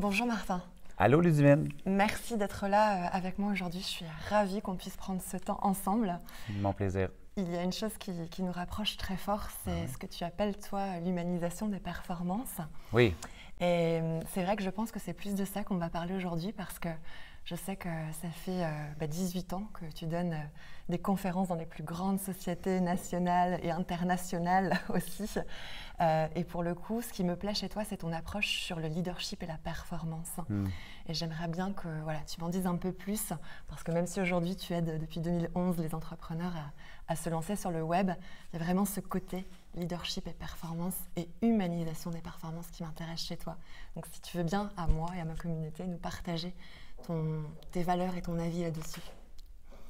Bonjour Martin. Allô Ludivine. Merci d'être là euh, avec moi aujourd'hui. Je suis ravie qu'on puisse prendre ce temps ensemble. Mon plaisir. Il y a une chose qui, qui nous rapproche très fort, c'est ah ce que tu appelles, toi, l'humanisation des performances. Oui. Et euh, c'est vrai que je pense que c'est plus de ça qu'on va parler aujourd'hui parce que je sais que ça fait 18 euh, bah, ans que tu donnes euh, des conférences dans les plus grandes sociétés nationales et internationales aussi. Euh, et pour le coup, ce qui me plaît chez toi, c'est ton approche sur le leadership et la performance. Hmm. Et j'aimerais bien que voilà, tu m'en dises un peu plus, parce que même si aujourd'hui tu aides depuis 2011 les entrepreneurs à se lancer sur le web, il y a vraiment ce côté leadership et performance et humanisation des performances qui m'intéresse chez toi. Donc si tu veux bien, à moi et à ma communauté, nous partager ton, tes valeurs et ton avis là-dessus.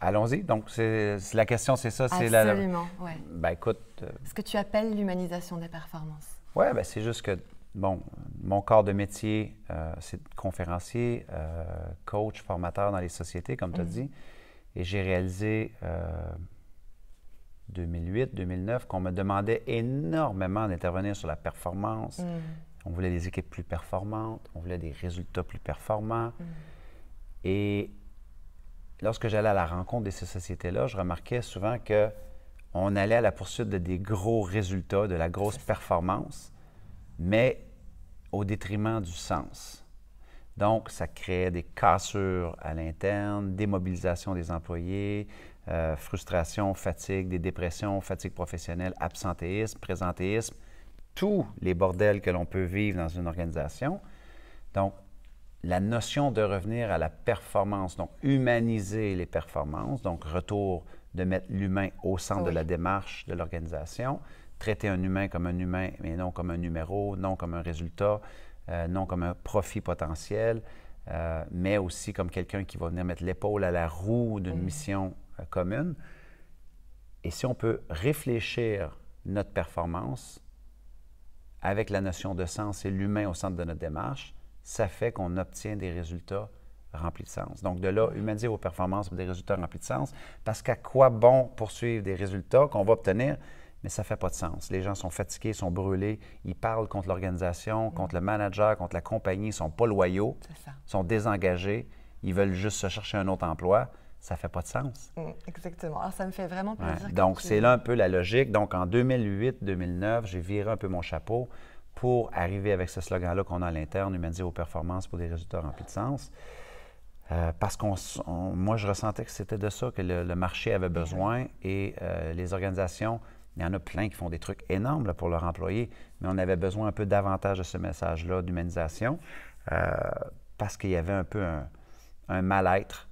Allons-y. Donc, c'est, la question, c'est ça. C'est Absolument, oui. Ben, écoute. Euh, Ce que tu appelles l'humanisation des performances. Oui, ben, c'est juste que, bon, mon corps de métier, euh, c'est conférencier, euh, coach, formateur dans les sociétés, comme tu as mm. dit. Et j'ai réalisé 2008, 2009 qu'on me demandait énormément d'intervenir sur la performance. Mm. On voulait des équipes plus performantes, on voulait des résultats plus performants. Mm. Et lorsque j'allais à la rencontre de ces sociétés-là, je remarquais souvent que on allait à la poursuite de des gros résultats, de la grosse performance, mais au détriment du sens. Donc, ça créait des cassures à l'interne, démobilisation des employés, euh, frustration, fatigue, des dépressions, fatigue professionnelle, absentéisme, présentéisme, tous les bordels que l'on peut vivre dans une organisation. Donc, la notion de revenir à la performance, donc humaniser les performances, donc retour de mettre l'humain au centre de la démarche de l'organisation, traiter un humain comme un humain, mais non comme un numéro, non comme un résultat, euh, non comme un profit potentiel, euh, mais aussi comme quelqu'un qui va venir mettre l'épaule à la roue d'une mm. mission euh, commune. Et si on peut réfléchir notre performance avec la notion de sens et l'humain au centre de notre démarche, ça fait qu'on obtient des résultats remplis de sens. Donc, de là, humaniser vos performances des résultats remplis de sens, parce qu'à quoi bon poursuivre des résultats qu'on va obtenir, mais ça ne fait pas de sens. Les gens sont fatigués, sont brûlés, ils parlent contre l'organisation, mm. contre le manager, contre la compagnie, ils ne sont pas loyaux, sont désengagés, ils veulent juste se chercher un autre emploi ça fait pas de sens. Mm, exactement. Alors, ça me fait vraiment plaisir. Donc, c'est là un peu la logique. Donc, en 2008-2009, j'ai viré un peu mon chapeau pour arriver avec ce slogan-là qu'on a à l'interne, humaniser aux performances pour des résultats remplis de sens. Euh, parce que moi, je ressentais que c'était de ça que le, marché avait besoin et euh, les organisations, il y en a plein qui font des trucs énormes pour leurs employés, mais on avait besoin un peu davantage de ce message-là d'humanisation euh, parce qu'il y avait un peu un, un mal-être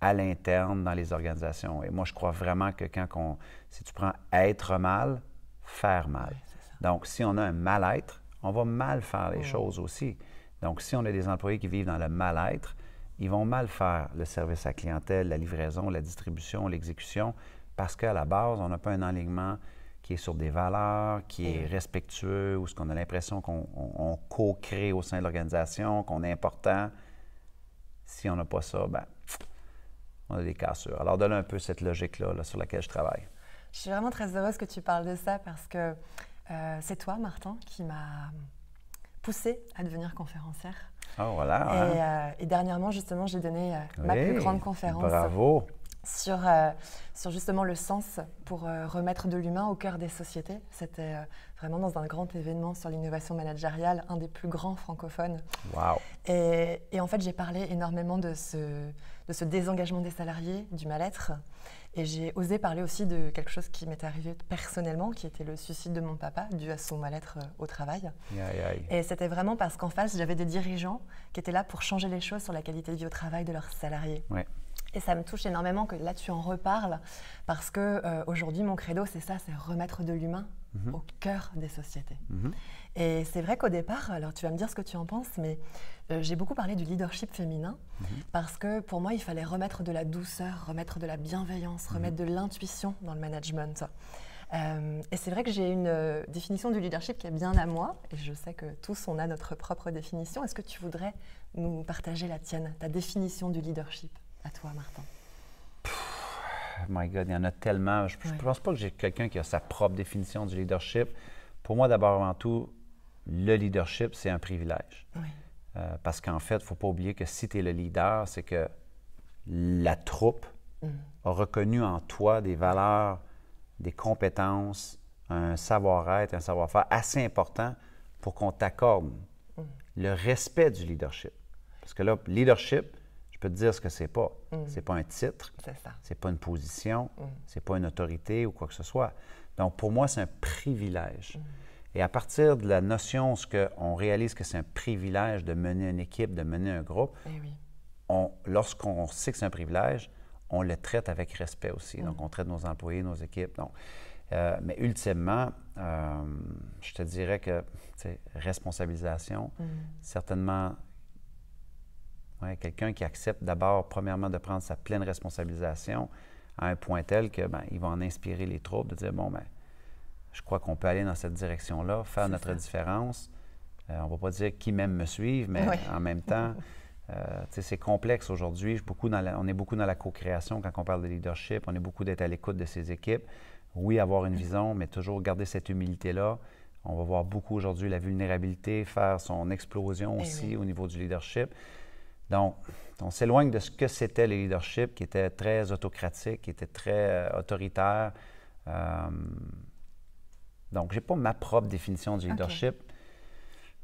à l'interne dans les organisations. Et moi, je crois vraiment que quand on, si tu prends être mal, faire mal. Donc, si on a un mal-être, on va mal faire les choses aussi. Donc, si on a des employés qui vivent dans le mal-être, ils vont mal faire le service à clientèle, la livraison, la distribution, l'exécution, parce qu'à la base, on n'a pas un alignement qui est sur des valeurs, qui est respectueux, ou ce qu'on a l'impression qu'on co-crée au sein de l'organisation, qu'on est important. Si on n'a pas ça, ben, on a des cassures. Alors, donne un peu cette logique-là là, sur laquelle je travaille. Je suis vraiment très heureuse que tu parles de ça parce que euh, c'est toi, Martin, qui m'a poussé à devenir conférencière. Ah, voilà. Et, euh, dernièrement, justement, j'ai donné euh, ma plus grande conférence. Bravo. Euh, sur, justement le sens pour euh, remettre de l'humain au cœur des sociétés. C'était euh, vraiment dans un grand événement sur l'innovation managériale, un des plus grands francophones. Et, en fait, j'ai parlé énormément de ce, désengagement des salariés, du mal-être. Et j'ai osé parler aussi de quelque chose qui m'est arrivé personnellement, qui était le suicide de mon papa, dû à son mal-être au travail. Et c'était vraiment parce qu'en face, j'avais des dirigeants qui étaient là pour changer les choses sur la qualité de vie au travail de leurs salariés. Et ça me touche énormément que là tu en reparles parce que euh, aujourd'hui mon credo c'est ça, c'est remettre de l'humain mhm. au cœur des sociétés. Mhm. Et c'est vrai qu'au départ, alors tu vas me dire ce que tu en penses, mais euh, j'ai beaucoup parlé du leadership féminin mhm. parce que pour moi il fallait remettre de la douceur, remettre de la bienveillance, remettre de l'intuition dans le management. Euh, et c'est vrai que j'ai une définition du leadership qui est bien à moi, et je sais que tous on a notre propre définition. Est-ce que tu voudrais nous partager la tienne, ta définition du leadership à toi, Martin? my God, il y en a tellement. Je ne pense pas que j'ai quelqu'un qui a sa propre définition du leadership. Pour moi, d'abord avant tout, le leadership, c'est un privilège. Euh, parce qu'en fait, il ne faut pas oublier que si tu es le leader, c'est que la troupe mm. a reconnu en toi des valeurs, des compétences, un savoir-être, un savoir-faire assez important pour qu'on t'accorde mm. le respect du leadership. Parce que là, leadership, je peux te dire ce que c'est pas. Mm. C'est pas un titre. C'est ça. pas une position. Mm. C'est pas une autorité ou quoi que ce soit. Donc, pour moi, c'est un privilège. Mm. Et à partir de la notion, ce que on réalise que c'est un privilège de mener une équipe, de mener un groupe, eh lorsqu'on sait que c'est un privilège, on le traite avec respect aussi. Donc, on traite nos employés, nos équipes. Donc, euh, mais ultimement, euh, je te dirais que responsabilisation, certainement Ouais, Quelqu'un qui accepte d'abord, premièrement, de prendre sa pleine responsabilisation à un point tel que ben, va en inspirer les troupes, de dire bon, ben, je crois qu'on peut aller dans cette direction-là, faire notre différence. Euh, on ne va pas dire qui même me suivent, mais en même temps, euh, c'est complexe aujourd'hui. On est beaucoup dans la co-création quand on parle de leadership. On est beaucoup d'être à l'écoute de ses équipes. Oui, avoir une mm. vision, mais toujours garder cette humilité-là. On va voir beaucoup aujourd'hui la vulnérabilité faire son explosion eh aussi au niveau du leadership. Donc, on s'éloigne de ce que c'était le leadership, qui était très autocratique, qui était très euh, autoritaire. Euh, donc, je n'ai pas ma propre définition du leadership.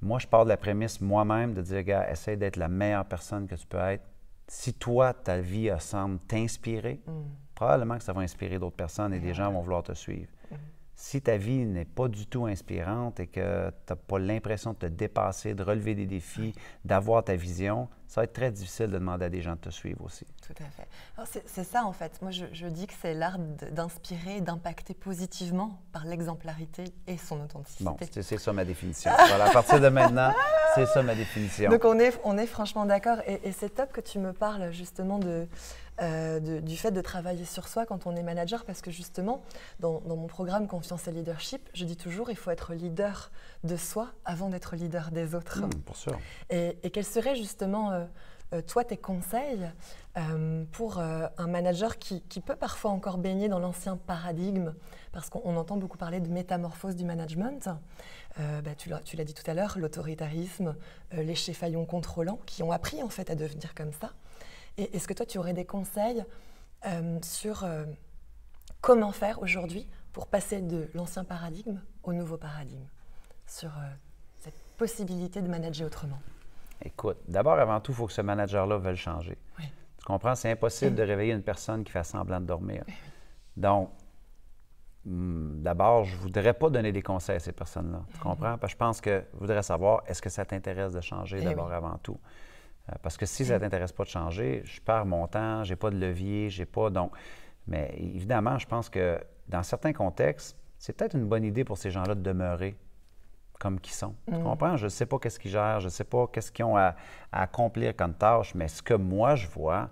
Moi, je pars de la prémisse moi-même de dire, gars, essaye d'être la meilleure personne que tu peux être. Si toi, ta vie euh, semble t'inspirer, mm. probablement que ça va inspirer d'autres personnes et des gens vont vouloir te suivre. Mm. Si ta vie n'est pas du tout inspirante et que tu n'as pas l'impression de te dépasser, de relever des défis, d'avoir ta vision, ça va être très difficile de demander à des gens de te suivre aussi. Tout à fait. C'est ça, en fait. Moi, je, dis que c'est l'art d'inspirer, d'impacter positivement par l'exemplarité et son authenticité. Bon, c'est ça ma définition. voilà, à partir de maintenant, c'est ça ma définition. Donc, on est, on est franchement d'accord. Et, c'est top que tu me parles justement euh, de, du fait de travailler sur soi quand on est manager, parce que justement, dans, mon programme Confiance et Leadership, je dis toujours, il faut être leader de soi avant d'être leader des autres. Hmm, pour sûr. Et, et quelle serait justement euh, euh, toi, tes conseils euh, pour euh, un manager qui, peut parfois encore baigner dans l'ancien paradigme, parce qu'on entend beaucoup parler de métamorphose du management. Bah, tu l'as dit tout à l'heure, l'autoritarisme, les cheffaillons contrôlants qui ont appris en fait à devenir comme ça. est-ce que toi, tu aurais des conseils sur comment faire aujourd'hui pour passer de l'ancien paradigme au nouveau paradigme, sur cette possibilité de manager autrement Écoute, d'abord, avant tout, il faut que ce manager-là veuille changer. Tu comprends? C'est impossible de réveiller une personne qui fait semblant de dormir. Donc, hmm, d'abord, je ne voudrais pas donner des conseils à ces personnes-là. Tu mhm. comprends? Parce que je pense que je voudrais savoir, est-ce que ça t'intéresse de changer eh d'abord avant tout? Euh, parce que si eh ça ne t'intéresse pas de changer, je perds mon temps, j'ai pas de levier, j'ai pas. Donc, mais évidemment, je pense que dans certains contextes, c'est peut-être une bonne idée pour ces gens-là de demeurer comme qu'ils sont. Tu mm. comprends? Je ne sais pas qu'est-ce qu'ils gèrent, je ne sais pas qu'est-ce qu'ils ont à, accomplir comme tâche, mais ce que moi je vois,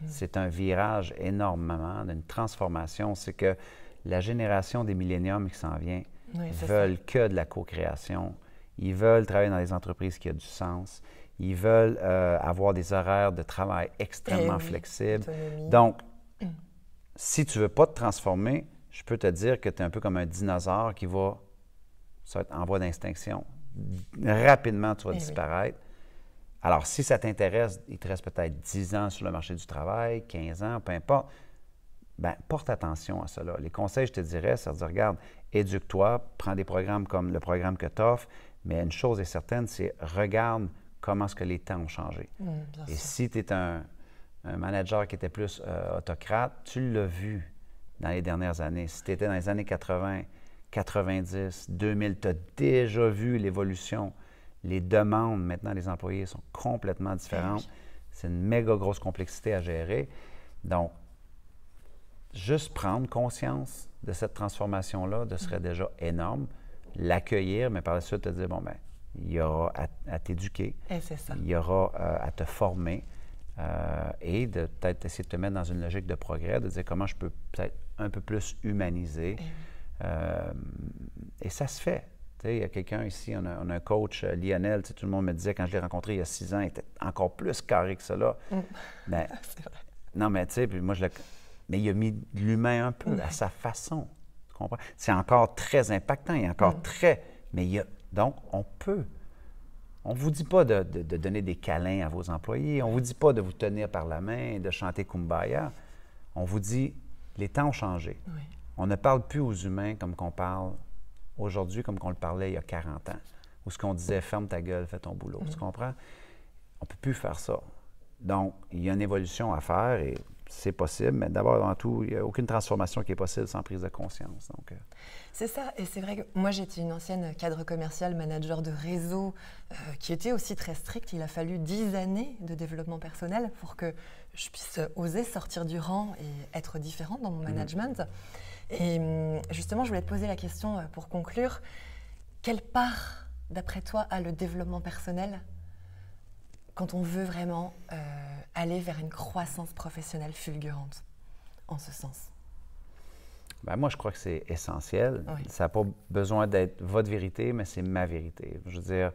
mm. c'est un virage énormément, une transformation. C'est que la génération des milléniums qui s'en vient ils veulent que de la co-création. Ils veulent travailler dans des entreprises qui ont du sens. Ils veulent euh, avoir des horaires de travail extrêmement eh flexibles. Donc, mm. si tu ne veux pas te transformer, je peux te dire que tu es un peu comme un dinosaure qui va ça va être en voie d'extinction. Rapidement, tu vas eh disparaître. Alors, si ça t'intéresse, il te reste peut-être 10 ans sur le marché du travail, 15 ans, peu importe. Bien, porte attention à cela. Les conseils, je te dirais, c'est de dire, regarde, éduque-toi, prends des programmes comme le programme que tu offres, mais une chose est certaine, c'est regarde comment ce que les temps ont changé. Mm, Et si tu es un, manager qui était plus euh, autocrate, tu l'as vu dans les dernières années. Si tu étais dans les années 80, 90, 2000. Tu as déjà vu l'évolution. Les demandes maintenant des employés sont complètement différentes. Ben c'est une méga grosse complexité à gérer. Donc, juste prendre conscience de cette transformation-là de serait mm-hmm. déjà énorme, l'accueillir, mais par la suite te dire, bon, ben, il y aura à, t'éduquer, eh, il y aura euh, à te former euh, et de peut-être essayer de te mettre dans une logique de progrès, de dire comment je peux peut-être un peu plus humaniser. Eh euh, et ça se fait. il y a quelqu'un ici, on a, un coach, euh, Lionel, tout le monde me disait quand je l'ai rencontré il y a six ans, il était encore plus carré que cela. Mm. Mais, Non, mais tu sais, puis moi, je Mais il a mis l'humain un peu à mm. sa façon. Tu comprends? C'est encore très impactant, il est encore mm. très... Mais il y a... Donc, on peut... On ne vous dit pas de, de, donner des câlins à vos employés, on ne vous dit pas de vous tenir par la main, de chanter Kumbaya. On vous dit, les temps ont changé. Oui. On ne parle plus aux humains comme qu'on parle aujourd'hui, comme qu'on le parlait il y a 40 ans, ou ce qu'on disait ferme ta gueule, fais ton boulot. Tu mm. comprends? On ne peut plus faire ça. Donc, il y a une évolution à faire et c'est possible, mais d'abord, avant tout, il n'y a aucune transformation qui est possible sans prise de conscience. Donc, euh. C'est ça, et c'est vrai que moi j'étais une ancienne cadre commerciale, manager de réseau, euh, qui était aussi très stricte. Il a fallu dix années de développement personnel pour que je puisse oser sortir du rang et être différente dans mon mm. management. Et hum, justement, je voulais te poser la question euh, pour conclure. Quelle part, d'après toi, a le développement personnel quand on veut vraiment euh, aller vers une croissance professionnelle fulgurante en ce sens? Ben, moi, je crois que c'est essentiel. Ça n'a pas besoin d'être votre vérité, mais c'est ma vérité. Je veux dire,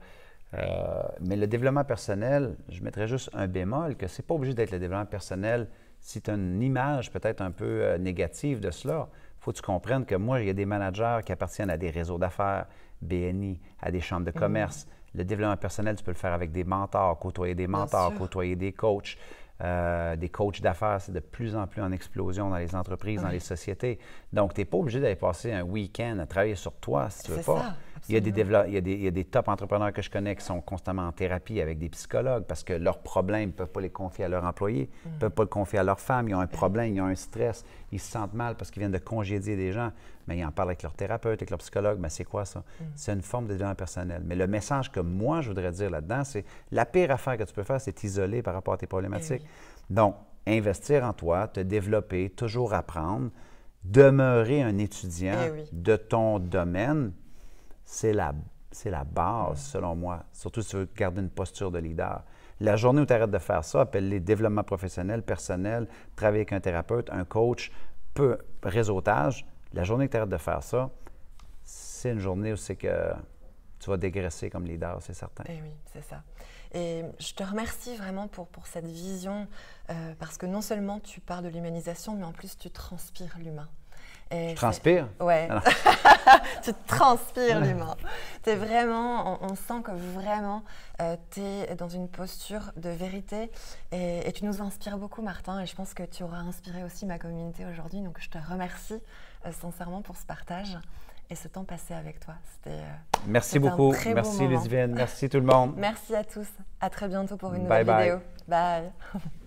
euh, mais le développement personnel, je mettrais juste un bémol, que c'est pas obligé d'être le développement personnel si tu as une image peut-être un peu négative de cela faut que tu comprennes que moi, il y a des managers qui appartiennent à des réseaux d'affaires, BNI, à des chambres de mm. commerce. Le développement personnel, tu peux le faire avec des mentors, côtoyer des mentors, côtoyer des coachs. Euh, des coachs d'affaires, c'est de plus en plus en explosion dans les entreprises, dans les sociétés. Donc, tu n'es pas obligé d'aller passer un week-end à travailler sur toi si tu veux pas. Il y, a des top entrepreneurs que je connais qui sont constamment en thérapie avec des psychologues parce que leurs problèmes, ne peuvent pas les confier à leurs employés, ils mm. ne peuvent pas les confier à leur femme, ils ont un mm. problème, ils ont un stress, ils se sentent mal parce qu'ils viennent de congédier des gens, mais ils en parlent avec leur thérapeute, avec leur psychologue, mais c'est quoi ça? Mm. C'est une forme de développement personnel. Mais le message que moi, je voudrais dire là-dedans, c'est la pire affaire que tu peux faire, c'est t'isoler par rapport à tes problématiques. Eh Donc, investir en toi, te développer, toujours apprendre, demeurer un étudiant eh de ton domaine c'est la, c'est la base, mm. selon moi, surtout si tu veux garder une posture de leader. La journée où tu arrêtes de faire ça, appelle-les développements professionnels, personnels, travailler avec un thérapeute, un coach, peu réseautage. La journée où tu arrêtes de faire ça, c'est une journée où c'est que tu vas dégraisser comme leader, c'est certain. Et ben oui, c'est ça. Et je te remercie vraiment pour, cette vision, euh, parce que non seulement tu parles de l'humanisation, mais en plus tu transpires l'humain. je transpire? Ouais. Ah tu transpires l'humain. vraiment, on, sent que vraiment, euh, tu es dans une posture de vérité et, tu nous inspires beaucoup, Martin. Et je pense que tu auras inspiré aussi ma communauté aujourd'hui. Donc, je te remercie euh, sincèrement pour ce partage et ce temps passé avec toi. C'était. Euh, merci beaucoup. merci, beau Merci tout le monde. merci à tous. À très bientôt pour une nouvelle vidéo. Bye. bye.